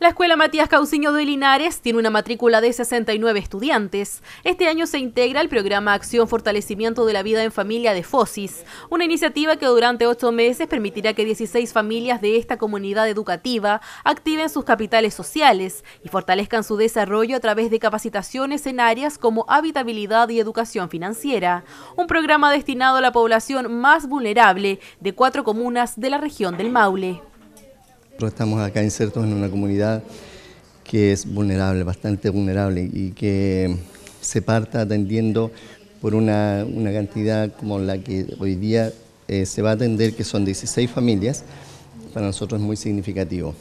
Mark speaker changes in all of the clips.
Speaker 1: La escuela Matías Cauciño de Linares tiene una matrícula de 69 estudiantes. Este año se integra el programa Acción Fortalecimiento de la Vida en Familia de FOSIS, una iniciativa que durante ocho meses permitirá que 16 familias de esta comunidad educativa activen sus capitales sociales y fortalezcan su desarrollo a través de capacitaciones en áreas como habitabilidad y educación financiera. Un programa destinado a la población más vulnerable de cuatro comunas de la región del Maule.
Speaker 2: Nosotros estamos acá insertos en una comunidad que es vulnerable, bastante vulnerable, y que se parta atendiendo por una, cantidad como la que hoy día eh, se va a atender, que son 16 familias, para nosotros es muy significativo.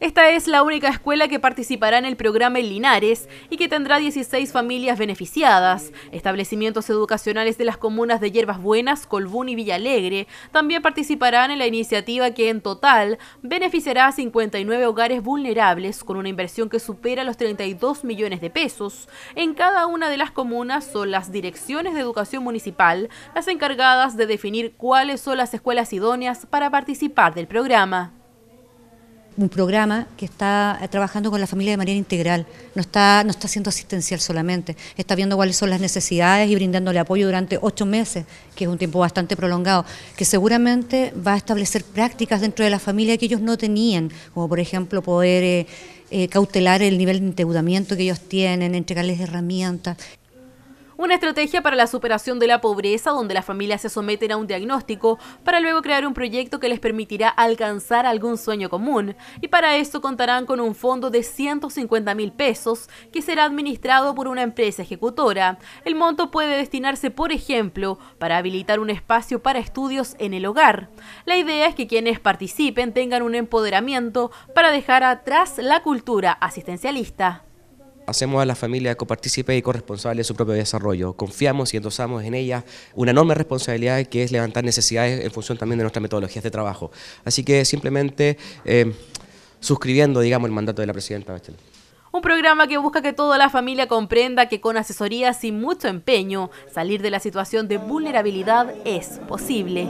Speaker 1: Esta es la única escuela que participará en el programa en Linares y que tendrá 16 familias beneficiadas. Establecimientos educacionales de las comunas de Hierbas Buenas, Colbún y Villalegre también participarán en la iniciativa que en total beneficiará a 59 hogares vulnerables con una inversión que supera los 32 millones de pesos. En cada una de las comunas son las direcciones de educación municipal las encargadas de definir cuáles son las escuelas idóneas para participar del programa
Speaker 3: un programa que está trabajando con la familia de manera integral, no está, no está siendo asistencial solamente, está viendo cuáles son las necesidades y brindándole apoyo durante ocho meses, que es un tiempo bastante prolongado, que seguramente va a establecer prácticas dentro de la familia que ellos no tenían, como por ejemplo poder eh, eh, cautelar el nivel de endeudamiento que ellos tienen, entregarles herramientas.
Speaker 1: Una estrategia para la superación de la pobreza donde las familias se someten a un diagnóstico para luego crear un proyecto que les permitirá alcanzar algún sueño común. Y para esto contarán con un fondo de 150 mil pesos que será administrado por una empresa ejecutora. El monto puede destinarse, por ejemplo, para habilitar un espacio para estudios en el hogar. La idea es que quienes participen tengan un empoderamiento para dejar atrás la cultura asistencialista
Speaker 4: hacemos a la familia copartícipe y corresponsable de su propio desarrollo. Confiamos y endosamos en ella una enorme responsabilidad que es levantar necesidades en función también de nuestras metodologías de trabajo. Así que simplemente eh, suscribiendo, digamos, el mandato de la presidenta
Speaker 1: Un programa que busca que toda la familia comprenda que con asesorías y mucho empeño, salir de la situación de vulnerabilidad es posible.